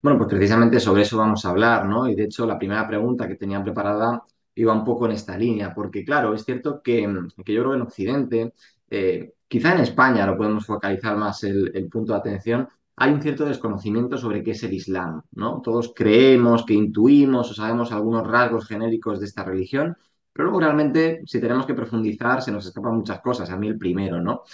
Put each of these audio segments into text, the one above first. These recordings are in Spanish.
Bueno, pues precisamente sobre eso vamos a hablar, ¿no? Y de hecho, la primera pregunta que tenía preparada iba un poco en esta línea, porque claro, es cierto que, yo creo que en Occidente, eh, quizá en España lo podemos focalizar más el punto de atención, hay un cierto desconocimiento sobre qué es el Islam, ¿no? Todos creemos, que intuimos o sabemos algunos rasgos genéricos de esta religión, pero luego realmente, si tenemos que profundizar, se nos escapan muchas cosas, a mí el primero, ¿no?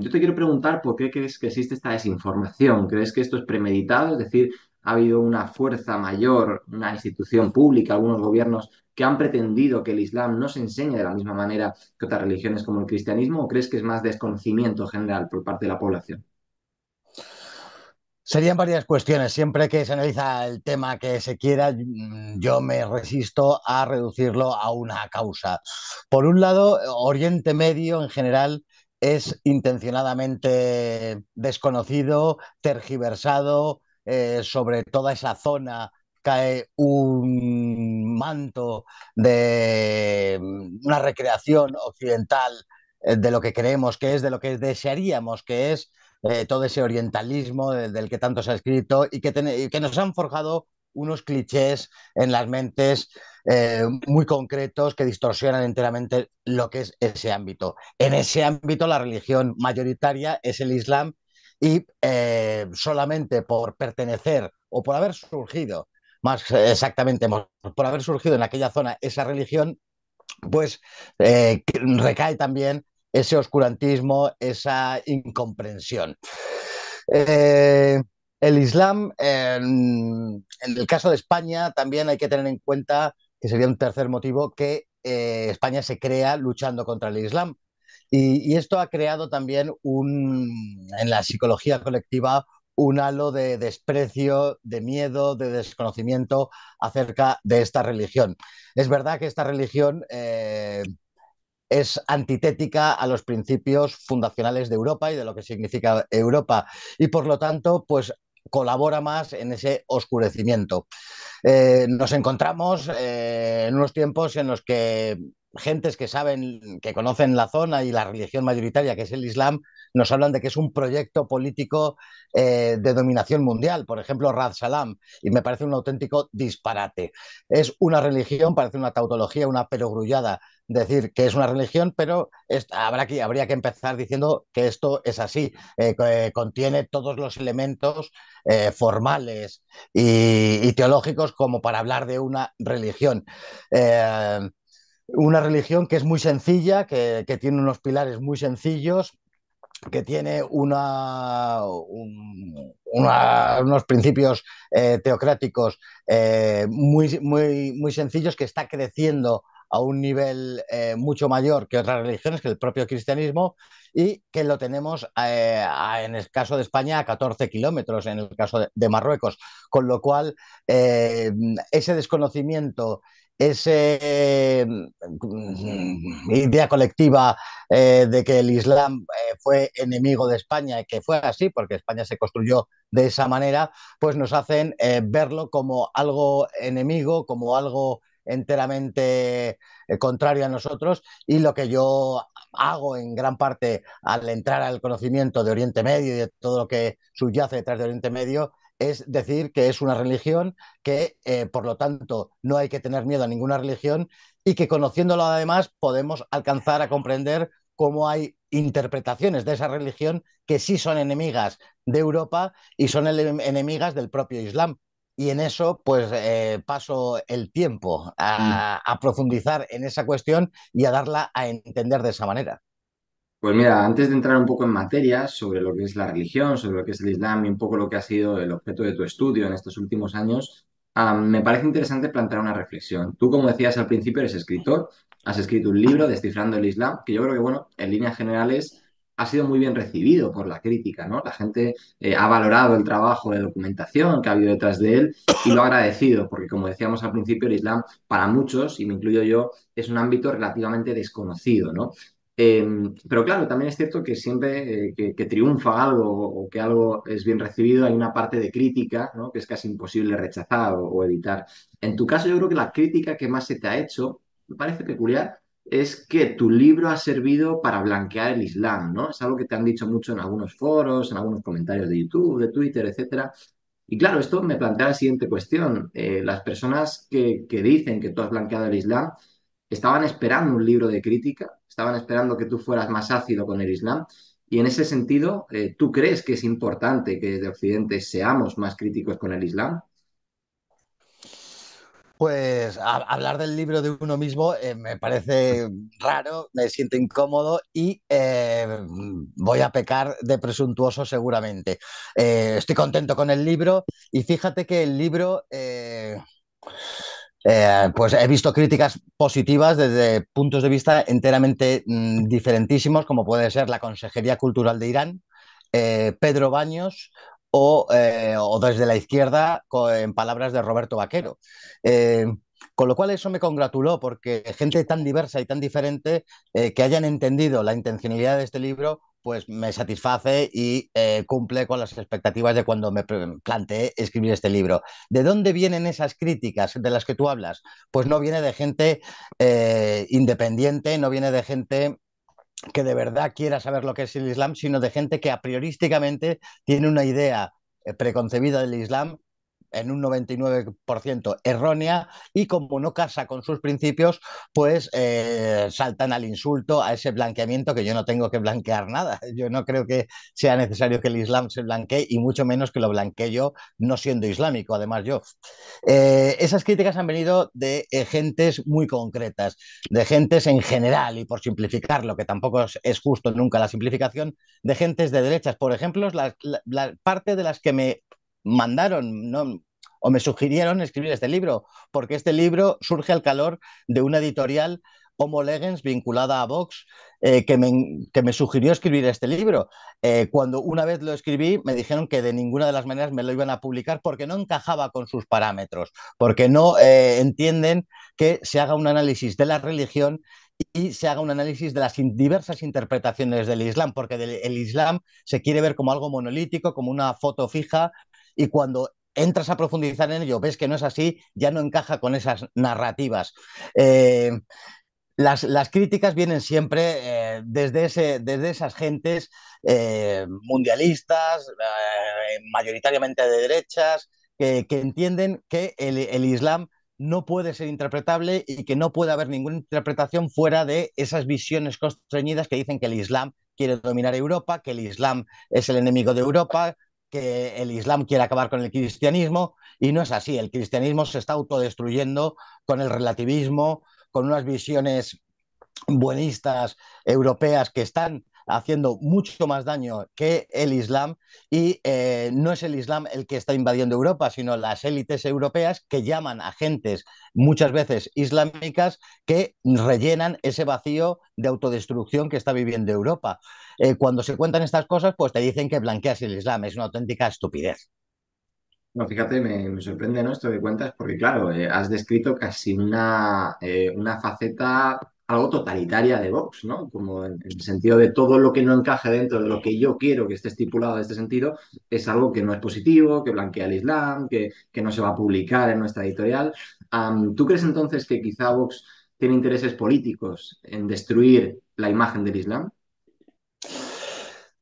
yo te quiero preguntar por qué crees que existe esta desinformación. ¿Crees que esto es premeditado? Es decir, ha habido una fuerza mayor, una institución pública, algunos gobiernos que han pretendido que el Islam no se enseñe de la misma manera que otras religiones como el cristianismo, o crees que es más desconocimiento general por parte de la población? Serían varias cuestiones. Siempre que se analiza el tema que se quiera, mm, yo me resisto a reducirlo a una causa. Por un lado, Oriente Medio en general es intencionadamente desconocido, tergiversado, eh, sobre toda esa zona cae un manto de mm, una recreación occidental eh, de lo que creemos que es, de lo que desearíamos que es, eh, todo ese orientalismo del, que tanto se ha escrito y que, que nos han forjado unos clichés en las mentes eh, muy concretos que distorsionan enteramente lo que es ese ámbito. En ese ámbito la religión mayoritaria es el Islam y eh, solamente por pertenecer o por haber surgido, más exactamente, por haber surgido en aquella zona esa religión, pues recae también ese oscurantismo, esa incomprensión. Eh, el Islam, en, el caso de España, también hay que tener en cuenta, que sería un tercer motivo, que eh, España se crea luchando contra el Islam. Y, esto ha creado también un, en la psicología colectiva un halo de desprecio, de miedo, de desconocimiento acerca de esta religión. Es verdad que esta religión eh, es antitética a los principios fundacionales de Europa y de lo que significa Europa. Y por lo tanto, pues colabora más en ese oscurecimiento. Eh, nos encontramos eh, en unos tiempos en los que gentes que saben, que conocen la zona y la religión mayoritaria, que es el Islam, nos hablan de que es un proyecto político eh, de dominación mundial, por ejemplo, Rad Salam, y me parece un auténtico disparate. Es una religión, parece una tautología, una perogrullada decir que es una religión, pero habrá que, habría que empezar diciendo que esto es así, eh, contiene todos los elementos eh, formales y, teológicos como para hablar de una religión una religión que es muy sencilla, que, tiene unos pilares muy sencillos, que tiene una, unos principios eh, teocráticos eh, muy, muy, muy sencillos que está creciendo a un nivel eh, mucho mayor que otras religiones, que el propio cristianismo, y que lo tenemos en el caso de España a 14 kilómetros, en el caso de, Marruecos, con lo cual ese desconocimiento esa eh, idea colectiva eh, de que el Islam eh, fue enemigo de España, y que fue así, porque España se construyó de esa manera, pues nos hacen verlo como algo enemigo, como algo enteramente contrario a nosotros y lo que yo hago en gran parte al entrar al conocimiento de Oriente Medio y de todo lo que subyace detrás de Oriente Medio es decir que es una religión, que eh, por lo tanto no hay que tener miedo a ninguna religión y que conociéndolo además podemos alcanzar a comprender cómo hay interpretaciones de esa religión que sí son enemigas de Europa y son enemigas del propio Islam. Y en eso, pues eh, paso el tiempo mm. a profundizar en esa cuestión y a darla a entender de esa manera. Pues mira, antes de entrar un poco en materia sobre lo que es la religión, sobre lo que es el Islam y un poco lo que ha sido el objeto de tu estudio en estos últimos años, me parece interesante plantear una reflexión. Tú, como decías al principio, eres escritor, has escrito un libro, Descifrando el Islam, que yo creo que, bueno, en líneas generales ha sido muy bien recibido por la crítica, ¿no? La gente eh, ha valorado el trabajo de documentación que ha habido detrás de él y lo ha agradecido, porque como decíamos al principio, el Islam para muchos, y me incluyo yo, es un ámbito relativamente desconocido, ¿no? Em, pero claro, también es cierto que siempre eh, que, triunfa algo o que algo es bien recibido, hay una parte de crítica que es casi imposible rechazar o, editar. En tu caso, yo creo que la crítica que más se te ha hecho, me parece peculiar, es que tu libro ha servido para blanquear el Islam, ¿no? Es algo que te han dicho mucho en algunos foros, en algunos comentarios de YouTube, de Twitter, etcétera. Y claro, esto me plantea la siguiente cuestión. Eh, las personas que dicen que tú has blanqueado el Islam, estaban esperando un libro de crítica, estaban esperando que tú fueras más ácido con el Islam. Y en ese sentido, eh, ¿tú crees que es importante que desde Occidente seamos más críticos con el Islam? Pues hablar del libro de uno mismo eh, me parece raro, me siento incómodo y eh, voy a pecar de presuntuoso seguramente. estoy contento con el libro y fíjate que el libro eh, pues he visto críticas positivas desde puntos de vista enteramente mm, diferentísimos, como puede ser la Consejería Cultural de Irán, eh, Pedro Baños o, eh, o, desde la izquierda en palabras de Roberto Vaquero. Con lo cual eso me congratuló porque gente tan diversa y tan diferente que hayan entendido la intencionalidad de este libro pues me satisface y eh, cumple con las expectativas de cuando me planteé escribir este libro. ¿De dónde vienen esas críticas de las que tú hablas? Pues no viene de gente eh, independiente, no viene de gente que de verdad quiera saber lo que es el Islam, sino de gente que a priorísticamente tiene una idea eh, preconcebida del Islam en un 99% errónea y como no casa con sus principios, pues eh, saltan al insulto, a ese blanqueamiento que yo no tengo que blanquear nada. Yo no creo que sea necesario que el Islam se blanquee y mucho menos que lo blanquee yo no siendo islámico, además yo. Eh, esas críticas han venido de eh, gentes muy concretas, de gentes en general y por simplificarlo, que tampoco es, justo nunca la simplificación, de gentes de derechas, por ejemplo, la parte de las que me mandaron, o me sugirieron escribir este libro, porque este libro surge al calor de una editorial Homo Legens vinculada a Vox, eh, que, me, sugirió escribir este libro. Eh, cuando una vez lo escribí, me dijeron que de ninguna de las maneras me lo iban a publicar porque no encajaba con sus parámetros, porque no eh, entienden que se haga un análisis de la religión y se haga un análisis de las diversas interpretaciones del Islam, porque el Islam se quiere ver como algo monolítico, como una foto fija, y cuando entras a profundizar en ello, ves que no es así, ya no encaja con esas narrativas. Eh, las, críticas vienen siempre eh, desde, desde esas gentes eh, mundialistas, mayoritariamente de derechas, que, entienden que el, el Islam no puede ser interpretable y que no puede haber ninguna interpretación fuera de esas visiones constreñidas que dicen que el Islam quiere dominar Europa, que el Islam es el enemigo de Europa, que el Islam quiere acabar con el cristianismo y no es así. El cristianismo se está autodestruyendo con el relativismo, con unas visiones buenistas europeas que están haciendo mucho más daño que el Islam y eh, no es el Islam el que está invadiendo Europa, sino las élites europeas que llaman a gentes, muchas veces islámicas que rellenan ese vacío de autodestrucción que está viviendo Europa. Eh, cuando se cuentan estas cosas, pues te dicen que blanqueas el Islam, es una auténtica estupidez. No, fíjate, me, sorprende ¿no? esto de cuentas, porque claro, eh, has descrito casi una, una faceta algo totalitaria de Vox, ¿no? Como en, el sentido de todo lo que no encaje dentro de lo que yo quiero que esté estipulado en este sentido, es algo que no es positivo, que blanquea el Islam, que, no se va a publicar en nuestra editorial. ¿Tú crees entonces que quizá Vox tiene intereses políticos en destruir la imagen del Islam?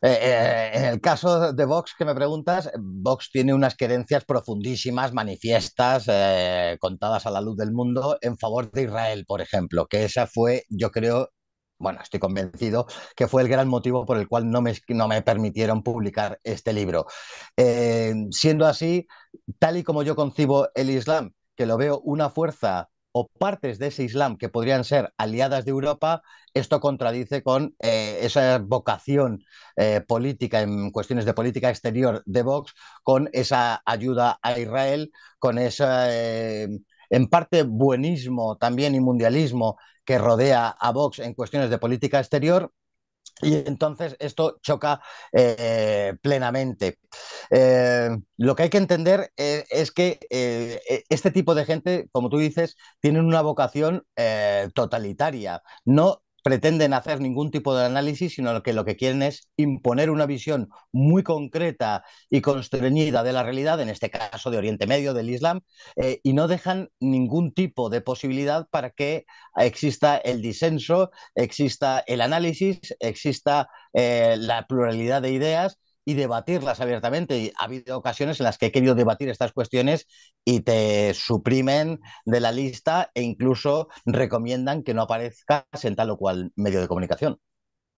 Eh, eh, en el caso de Vox que me preguntas, Vox tiene unas creencias profundísimas, manifiestas, eh, contadas a la luz del mundo, en favor de Israel, por ejemplo, que esa fue, yo creo, bueno, estoy convencido que fue el gran motivo por el cual no me, no me permitieron publicar este libro. siendo así, tal y como yo concibo el Islam, que lo veo una fuerza o partes de ese Islam que podrían ser aliadas de Europa, esto contradice con eh, esa vocación eh, política en cuestiones de política exterior de Vox, con esa ayuda a Israel, con ese, eh, en parte, buenismo también y mundialismo que rodea a Vox en cuestiones de política exterior y entonces esto choca eh, plenamente. Eh, lo que hay que entender eh, es que e-, este tipo de gente, como tú dices, tienen una vocación totalitaria. No pretenden hacer ningún tipo de análisis, sino que lo que quieren es imponer una visión muy concreta y constreñida de la realidad, en este caso de Oriente Medio, del Islam, eh, y no dejan ningún tipo de posibilidad para que exista el disenso, exista el análisis, exista eh, la pluralidad de ideas y debatirlas abiertamente. y ha habido ocasiones en las que he querido debatir estas cuestiones y te suprimen de la lista e incluso recomiendan que no aparezcas en tal o cual medio de comunicación.